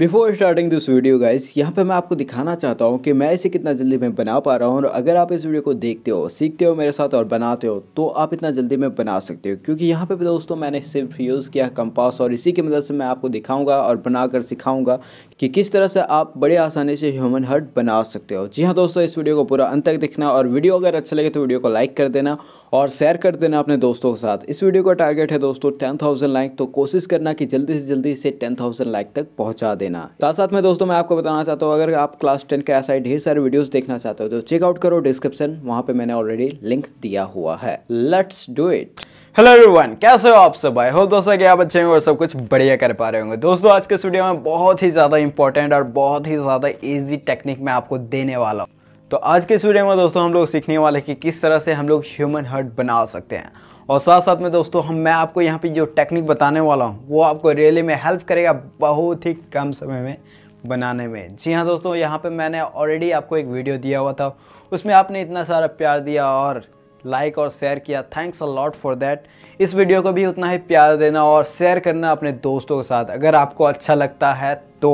before starting this video guys यहाँ पे मैं आपको दिखाना चाहता हूँ कि मैं इसे कितना जल्दी में बना पा रहा हूँ और अगर आप इस वीडियो को देखते हो सीखते हो मेरे साथ और बनाते हो तो आप इतना जल्दी में बना सकते हो क्योंकि यहाँ पे दोस्तों मैंने सिर्फ यूज़ किया कंपास और इसी की मदद से मैं आपको दिखाऊँगा और बनाकर सिखाऊंगा कि किस तरह से आप बड़े आसानी से ह्यूमन हर्ट बना सकते हो जी हाँ दोस्तों इस वीडियो को पूरा अंत तक देखना और वीडियो अगर अच्छा लगे तो वीडियो को लाइक कर देना और शेयर कर देना अपने दोस्तों के साथ इस वीडियो का टारगेट है दोस्तों टेन लाइक तो कोशिश करना कि जल्दी से जल्दी इसे टेन लाइक तक पहुँचा देना देना साथ साथ में दोस्तों मैं आपको बताना चाहता हूँ अगर आप क्लास टेन के ऐसा ढेर सारे वीडियोस देखना चाहते हो तो चेकआउट करो डिस्क्रिप्शन वहाँ पे मैंने ऑलरेडी लिंक दिया हुआ है let's do it hello everyone कैसे हो आप सब आई हो दोस्तों कि आप अच्छे होंगे और सब कुछ बढ़िया कर पा रहे होंगे दोस्तों आज के स्टूडियो में बहुत ही ज़्यादा इंपॉर्टेंट और बहुत ही ज़्यादा ईजी टेक्निक मैं आपको देने वाला हूँ तो आज के स्टूडियो में दोस्तों हम लोग सीखने वाले कि किस तरह से हम लोग ह्यूमन हर्ट बना सकते हैं और साथ साथ में दोस्तों हम मैं आपको यहाँ पे जो टेक्निक बताने वाला हूँ वो आपको रियली में हेल्प करेगा बहुत ही कम समय में बनाने में जी हाँ दोस्तों यहाँ पे मैंने ऑलरेडी आपको एक वीडियो दिया हुआ था उसमें आपने इतना सारा प्यार दिया और लाइक और शेयर किया thanks a lot for that इस वीडियो को भी उतना ही प्यार देना और शेयर करना अपने दोस्तों के साथ अगर आपको अच्छा लगता है तो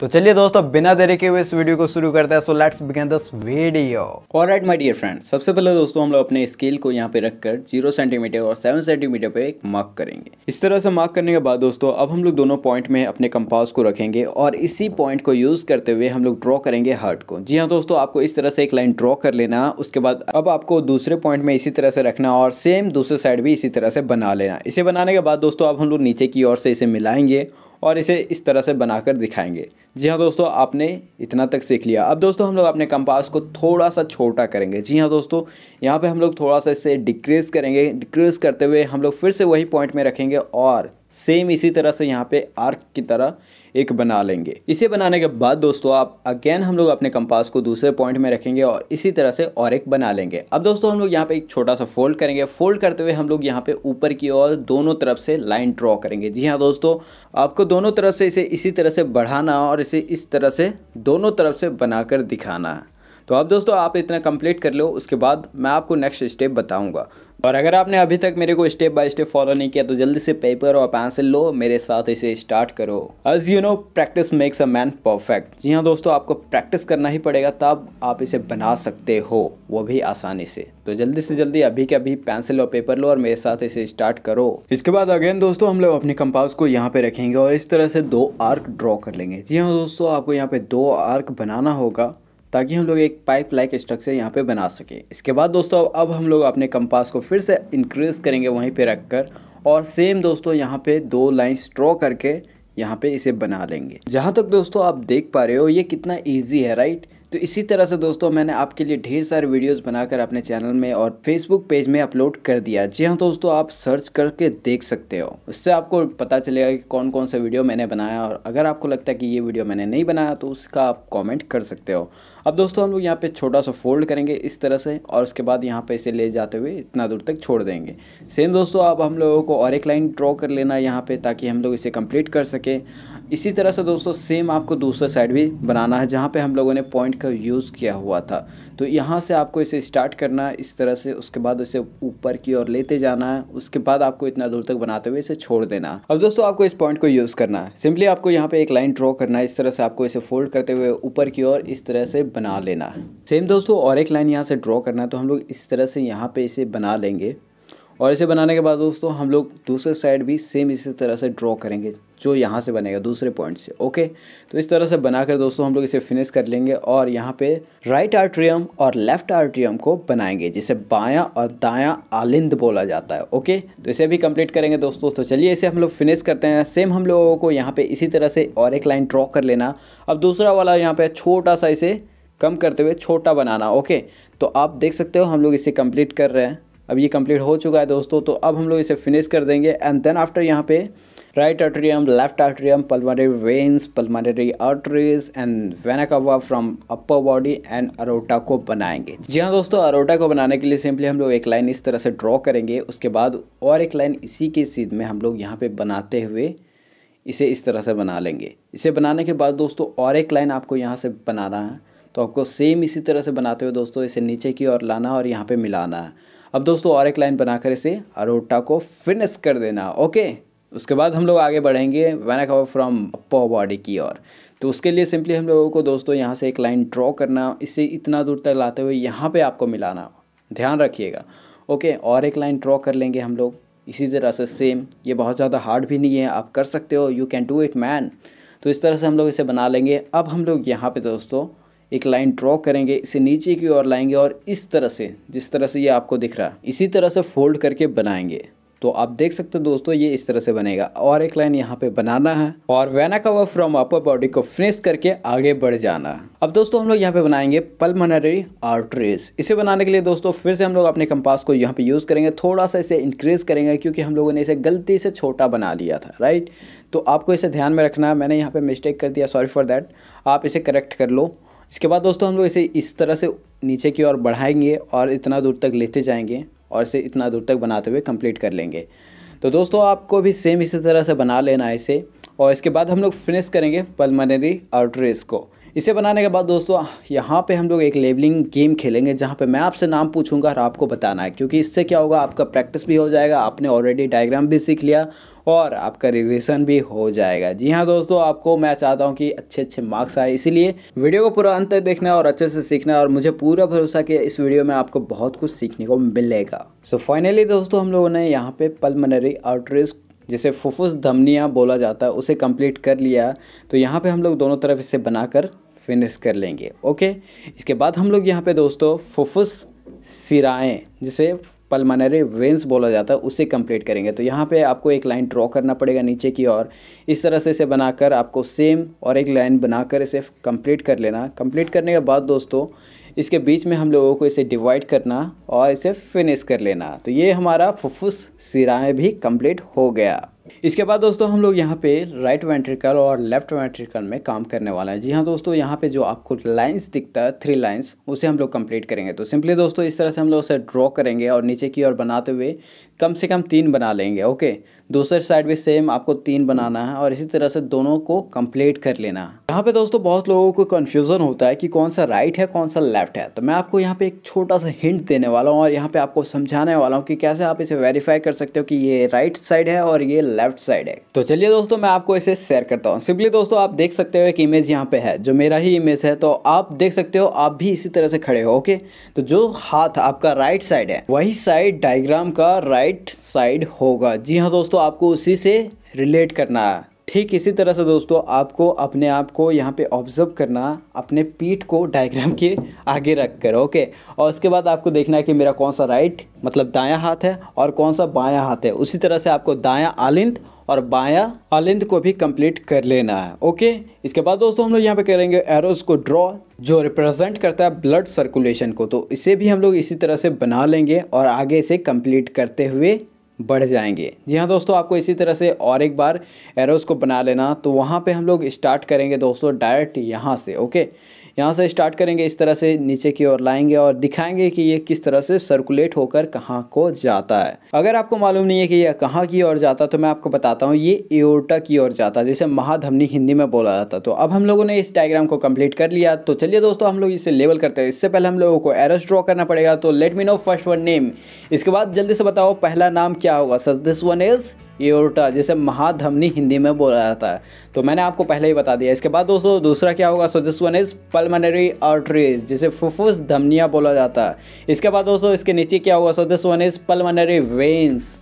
तो चलिए दोस्तों बिना देरी के हुए इस वीडियो को शुरू करते हैं so let's begin this video alright my dear friends सबसे पहले दोस्तों हम लोग अपने स्केल को यहाँ पे रखकर जीरो सेंटीमीटर और सेवन सेंटीमीटर पे एक मार्क करेंगे इस तरह से मार्क करने के बाद दोस्तों अब हम लोग दोनों पॉइंट में अपने कंपास को रखेंगे और इसी पॉइंट को यूज करते हुए हम लोग ड्रॉ करेंगे हार्ट को जी हाँ दोस्तों आपको इस तरह से एक लाइन ड्रॉ कर लेना उसके बाद अब आपको दूसरे पॉइंट में इसी तरह से रखना और सेम दूसरे साइड भी इसी तरह से बना लेना इसे बनाने के बाद दोस्तों अब हम लोग नीचे की ओर से इसे मिलाएंगे और इसे इस तरह से बनाकर दिखाएंगे जी हाँ दोस्तों आपने इतना तक सीख लिया अब दोस्तों हम लोग अपने कंपास को थोड़ा सा छोटा करेंगे जी हाँ दोस्तों यहाँ पे हम लोग थोड़ा सा इसे डिक्रीज़ करेंगे डिक्रीज़ करते हुए हम लोग फिर से वही पॉइंट में रखेंगे और सेम इसी तरह से यहाँ पे आर्क की तरह एक बना लेंगे इसे बनाने के बाद दोस्तों आप अगेन हम लोग अपने कंपास को दूसरे पॉइंट में रखेंगे और इसी तरह से और एक बना लेंगे अब दोस्तों हम लोग यहाँ पे एक छोटा सा फोल्ड करेंगे फोल्ड करते हुए हम लोग यहाँ पे ऊपर की ओर दोनों तरफ से लाइन ड्रॉ करेंगे जी हाँ दोस्तों आपको दोनों तरफ से इसे इसी तरह से बढ़ाना और इसे इस तरह से दोनों तरफ से बनाकर दिखाना है तो अब दोस्तों आप इतना कंप्लीट कर लो उसके बाद मैं आपको नेक्स्ट स्टेप बताऊंगा और अगर आपने अभी तक मेरे को स्टेप बाय स्टेप फॉलो नहीं किया तो जल्दी से पेपर और पेंसिल लो मेरे साथ इसे स्टार्ट करो as you know practice makes a man perfect जी हाँ दोस्तों आपको प्रैक्टिस करना ही पड़ेगा तब आप इसे बना सकते हो वो भी आसानी से तो जल्दी से जल्दी अभी के अभी पेंसिल और पेपर लो और मेरे साथ इसे स्टार्ट करो इसके बाद अगेन दोस्तों हम लोग अपने कंपास को यहाँ पे रखेंगे और इस तरह से दो आर्क ड्रॉ कर लेंगे जी हाँ दोस्तों आपको यहाँ पे दो आर्क बनाना होगा ताकि हम लोग एक पाइप लाइक स्ट्रक्चर यहाँ पे बना सकें इसके बाद दोस्तों अब हम लोग अपने कंपास को फिर से इंक्रीज़ करेंगे वहीं पे रखकर और सेम दोस्तों यहाँ पे दो लाइंस ड्रॉ करके यहाँ पे इसे बना लेंगे जहाँ तक दोस्तों आप देख पा रहे हो ये कितना ईजी है राइट तो इसी तरह से दोस्तों मैंने आपके लिए ढेर सारे वीडियोस बनाकर अपने चैनल में और फेसबुक पेज में अपलोड कर दिया जी हाँ दोस्तों आप सर्च करके देख सकते हो उससे आपको पता चलेगा कि कौन कौन सा वीडियो मैंने बनाया और अगर आपको लगता है कि ये वीडियो मैंने नहीं बनाया तो उसका आप कॉमेंट कर सकते हो अब दोस्तों हम लोग यहाँ पर छोटा सा फोल्ड करेंगे इस तरह से और उसके बाद यहाँ पर इसे ले जाते हुए इतना दूर तक छोड़ देंगे सेम दोस्तों अब हम लोगों को और एक लाइन ड्रॉ कर लेना है यहाँ पर ताकि हम लोग इसे कम्प्लीट कर सकें इसी तरह से दोस्तों सेम आपको दूसरा साइड भी बनाना है जहाँ पर हम लोगों ने पॉइंट का यूज़ किया हुआ था तो यहाँ से आपको इसे स्टार्ट करना है इस तरह से उसके बाद इसे ऊपर की ओर लेते जाना है उसके बाद आपको इतना दूर तक बनाते हुए इसे छोड़ देना अब दोस्तों आपको इस पॉइंट को यूज़ करना है सिंपली आपको यहाँ पर एक लाइन ड्रॉ करना है इस तरह से आपको इसे फोल्ड करते हुए ऊपर की ओर इस तरह से बना लेना सेम दोस्तों और एक लाइन यहाँ से ड्रॉ करना है तो हम लोग इस तरह से यहाँ पर इसे बना लेंगे और इसे बनाने के बाद दोस्तों हम लोग दूसरे साइड भी सेम इसी तरह से ड्रॉ करेंगे जो यहाँ से बनेगा दूसरे पॉइंट से ओके तो इस तरह से बनाकर दोस्तों हम लोग इसे फिनिश कर लेंगे और यहाँ पे राइट आर्ट्रियम और लेफ्ट आर्ट्रियम को बनाएंगे जिसे बायां और दायां आलिंद बोला जाता है ओके तो इसे भी कंप्लीट करेंगे दोस्तों तो चलिए इसे हम लोग फिनिश करते हैं सेम हम लोगों को यहाँ पर इसी तरह से और एक लाइन ड्रॉ कर लेना अब दूसरा वाला यहाँ पर छोटा सा इसे कम करते हुए छोटा बनाना ओके तो आप देख सकते हो हम लोग इसे कंप्लीट कर रहे हैं अब ये कंप्लीट हो चुका है दोस्तों तो अब हम लोग इसे फिनिश कर देंगे एंड देन आफ्टर यहाँ पे right atrium left atrium pulmonary veins pulmonary arteries and vena cava from upper body and aorta को बनाएंगे जी हाँ दोस्तों अरोटा को बनाने के लिए सिंपली हम लोग एक लाइन इस तरह से ड्रॉ करेंगे उसके बाद और एक लाइन इसी के सीध में हम लोग यहाँ पे बनाते हुए इसे इस तरह से बना लेंगे इसे बनाने के बाद दोस्तों और एक लाइन आपको यहाँ से बनाना है तो आपको सेम इसी तरह से बनाते हुए दोस्तों इसे नीचे की ओर लाना और यहाँ पे मिलाना है अब दोस्तों और एक लाइन बनाकर इसे अरोटा को फिनिश कर देना ओके उसके बाद हम लोग आगे बढ़ेंगे vena cava from upper body की ओर तो उसके लिए सिंपली हम लोगों को दोस्तों यहाँ से एक लाइन ड्रॉ करना इसे इतना दूर तक लाते हुए यहाँ पर आपको मिलाना ध्यान रखिएगा ओके और एक लाइन ड्रॉ कर लेंगे हम लोग इसी तरह से सेम ये बहुत ज़्यादा हार्ड भी नहीं है आप कर सकते हो you can do it man तो इस तरह से हम लोग इसे बना लेंगे अब हम लोग यहाँ पे दोस्तों एक लाइन ड्रॉ करेंगे इसे नीचे की ओर लाएंगे और इस तरह से जिस तरह से ये आपको दिख रहा इसी तरह से फोल्ड करके बनाएंगे तो आप देख सकते हो दोस्तों ये इस तरह से बनेगा और एक लाइन यहाँ पे बनाना है और vena cava from upper body को फिनिश करके आगे बढ़ जाना है अब दोस्तों हम लोग यहाँ पे बनाएंगे पल्मोनरी आर्टरीज इसे बनाने के लिए दोस्तों फिर से हम लोग अपने कंपास को यहाँ पे यूज़ करेंगे थोड़ा सा इसे इंक्रीज करेंगे क्योंकि हम लोगों ने इसे गलती से छोटा बना लिया था राइट तो आपको इसे ध्यान में रखना है मैंने यहाँ पर मिस्टेक कर दिया सॉरी फॉर देट आप इसे करेक्ट कर लो इसके बाद दोस्तों हम लोग इसे इस तरह से नीचे की ओर बढ़ाएंगे और इतना दूर तक लेते जाएंगे और इसे इतना दूर तक बनाते हुए कंप्लीट कर लेंगे तो दोस्तों आपको भी सेम इसी तरह से बना लेना है इसे और इसके बाद हम लोग फिनिश करेंगे पलमनरी आर्टरीज को इसे बनाने के बाद दोस्तों यहाँ पे हम लोग एक लेबलिंग गेम खेलेंगे जहाँ पे मैं आपसे नाम पूछूंगा और आपको बताना है क्योंकि इससे क्या होगा आपका प्रैक्टिस भी हो जाएगा आपने ऑलरेडी डायग्राम भी सीख लिया और आपका रिविज़न भी हो जाएगा जी हाँ दोस्तों आपको मैं चाहता हूँ कि अच्छे अच्छे मार्क्स आए इसीलिए वीडियो को पूरा अंत तक देखना और अच्छे से सीखना और मुझे पूरा भरोसा कि इस वीडियो में आपको बहुत कुछ सीखने को मिलेगा सो so फाइनली दोस्तों हम लोगों ने यहाँ पे पलमनरी आर्टरीज जिसे फुफुस धमनिया बोला जाता है उसे कंप्लीट कर लिया तो यहाँ पे हम लोग दोनों तरफ इसे बनाकर फिनिश कर लेंगे ओके इसके बाद हम लोग यहाँ पे दोस्तों फुफुस सिराएँ जिसे पलमनरी वेंस बोला जाता है उसे कंप्लीट करेंगे तो यहाँ पे आपको एक लाइन ड्रॉ करना पड़ेगा नीचे की ओर इस तरह से इसे बनाकर आपको सेम और एक लाइन बनाकर इसे कंप्लीट कर लेना कंप्लीट करने के बाद दोस्तों इसके बीच में हम लोगों को इसे डिवाइड करना और इसे फिनिश कर लेना तो ये हमारा फुफ्फुस सिराएँ भी कंप्लीट हो गया इसके बाद दोस्तों हम लोग यहाँ पे राइट वेंट्रिकल और लेफ्ट वेंट्रिकल में काम करने वाला है जी हाँ दोस्तों यहाँ पे जो आपको लाइंस दिखता है थ्री लाइंस उसे हम लोग कंप्लीट करेंगे तो सिंपली दोस्तों इस तरह से हम लोग उसे ड्रॉ करेंगे और नीचे की ओर बनाते हुए कम से कम तीन बना लेंगे ओके दूसरे साइड भी सेम आपको तीन बनाना है और इसी तरह से दोनों को कंप्लीट कर लेना है यहाँ पे दोस्तों बहुत लोगों को कन्फ्यूज़न होता है कि कौन सा राइट है कौन सा लेफ्ट है तो मैं आपको यहाँ पे एक छोटा सा हिंट देने वाला हूँ और यहाँ पे आपको समझाने वाला हूँ कि कैसे आप इसे वेरीफाई कर सकते हो कि ये राइट साइड है और ये लेफ्ट साइड है तो चलिए दोस्तों मैं आपको इसे शेयर करता हूँ सिंपली दोस्तों आप देख सकते हो एक इमेज यहाँ पे है जो मेरा ही इमेज है तो आप देख सकते हो आप भी इसी तरह से खड़े हो ओके तो जो हाथ आपका राइट साइड है वही साइड डायग्राम का राइट साइड होगा जी हाँ दोस्तों आपको उसी से रिलेट करना है ठीक इसी तरह से दोस्तों आपको अपने आप को यहाँ पे ऑब्जर्व करना अपने पीठ को डायग्राम के आगे रख कर ओके और उसके बाद आपको देखना है कि मेरा कौन सा राइट मतलब दायां हाथ है और कौन सा बायां हाथ है उसी तरह से आपको दायां आलिंद और बायां आलिंद को भी कंप्लीट कर लेना है ओके इसके बाद दोस्तों हम लोग यहाँ पे करेंगे एरोज को ड्रॉ जो रिप्रेजेंट करता है ब्लड सर्कुलेशन को तो इसे भी हम लोग इसी तरह से बना लेंगे और आगे इसे कंप्लीट करते हुए बढ़ जाएंगे जी हाँ दोस्तों आपको इसी तरह से और एक बार एरोज़ को बना लेना तो वहाँ पे हम लोग स्टार्ट करेंगे दोस्तों डायरेक्ट यहाँ से ओके यहाँ से स्टार्ट करेंगे इस तरह से नीचे की ओर लाएंगे और दिखाएंगे कि ये किस तरह से सर्कुलेट होकर कहाँ को जाता है अगर आपको मालूम नहीं है कि यह कहाँ की ओर जाता तो मैं आपको बताता हूँ ये एओटा की ओर जाता जिसे महाधमनी हिंदी में बोला जाता तो अब हम लोगों ने इस डायग्राम को कम्प्लीट कर लिया तो चलिए दोस्तों हम लोग इसे लेवल करते हैं इससे पहले हम लोगों को एरस ड्रॉ करना पड़ेगा तो let me know first one name इसके बाद जल्दी से बताओ पहला नाम क्या होगा sir this one is aorta जिसे महाधमनी हिंदी में बोला जाता है तो मैंने आपको पहले ही बता दिया इसके बाद दोस्तों दूसरा क्या होगा सो दिस वन इज़ पल पल्मोनरी आर्टरीज जिसे फुफ्फुस धमनिया बोला जाता है इसके बाद दोस्तों इसके नीचे क्या होगा so this one is pulmonary veins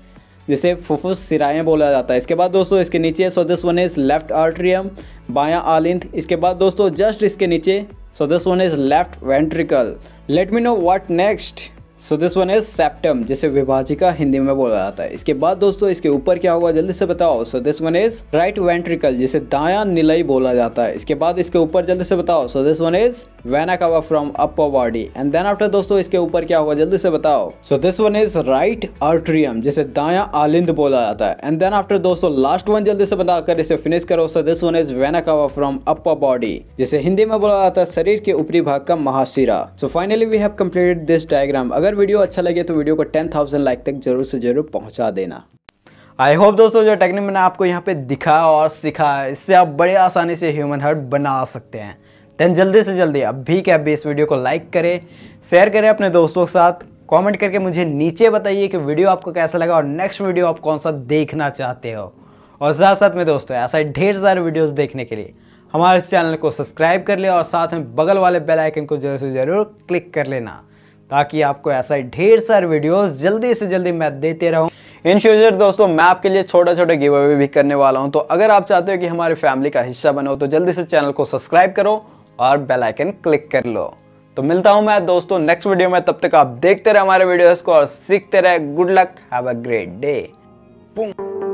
जिसे फुफ्फुस सिराएँ बोला जाता है इसके बाद दोस्तों इसके नीचे so this one is left atrium बायां आलिंद इसके बाद दोस्तों जस्ट इसके नीचे so this one is left ventricle let me know what next so this one is septum जिसे विभाजिका हिंदी में बोला जाता है इसके बाद दोस्तों इसके ऊपर क्या होगा जल्दी से बताओ so this one is right ventricle जिसे दाया निलई बोला जाता है इसके बाद इसके ऊपर जल्दी से बताओ so this one is vena cava from upper body and then after दोस्तों इसके ऊपर क्या होगा जल्दी से बताओ so this one is right atrium जिसे दाया आलिंद बोला जाता है एंड देन आफ्टर दोस्तों लास्ट वन जल्दी से बताकर इसे फिनिश करो so this one is vena cava from upper body जिसे हिंदी में बोला जाता है शरीर के ऊपरी भाग का महाशिरा so finally we have completed this diagram अगर अगर वीडियो अच्छा लगे तो वीडियो को टेन थाउजेंड लाइक तक जरूर से जरूर पहुंचा देना आई होप दोस्तों जो टेक्निक मैंने आपको यहाँ पे दिखा और सिखा इससे आप बड़े आसानी से ह्यूमन हर्ट बना सकते हैं देन जल्दी से जल्दी अब भी क्या भी इस वीडियो को लाइक करें शेयर करें अपने दोस्तों के साथ कॉमेंट करके मुझे नीचे बताइए कि वीडियो आपको कैसा लगा और नेक्स्ट वीडियो आप कौन सा देखना चाहते हो और साथ साथ में दोस्तों ऐसा ढेर सारे वीडियोस देखने के लिए हमारे चैनल को सब्सक्राइब कर ले और साथ में बगल वाले बेल आइकन को जरूर से जरूर क्लिक कर लेना ताकि आपको ऐसा ढेर सारे वीडियोस जल्दी से जल्दी मैं देते रहूँ इन फ्यूचर दोस्तों मैं आपके लिए छोटा छोटा गिव अवे भी करने वाला हूँ तो अगर आप चाहते हो कि हमारे फैमिली का हिस्सा बनो तो जल्दी से चैनल को सब्सक्राइब करो और बेल आइकन क्लिक कर लो तो मिलता हूँ मैं दोस्तों नेक्स्ट वीडियो में तब तक आप देखते रहे हमारे वीडियोज को और सीखते रहे good luck have a great day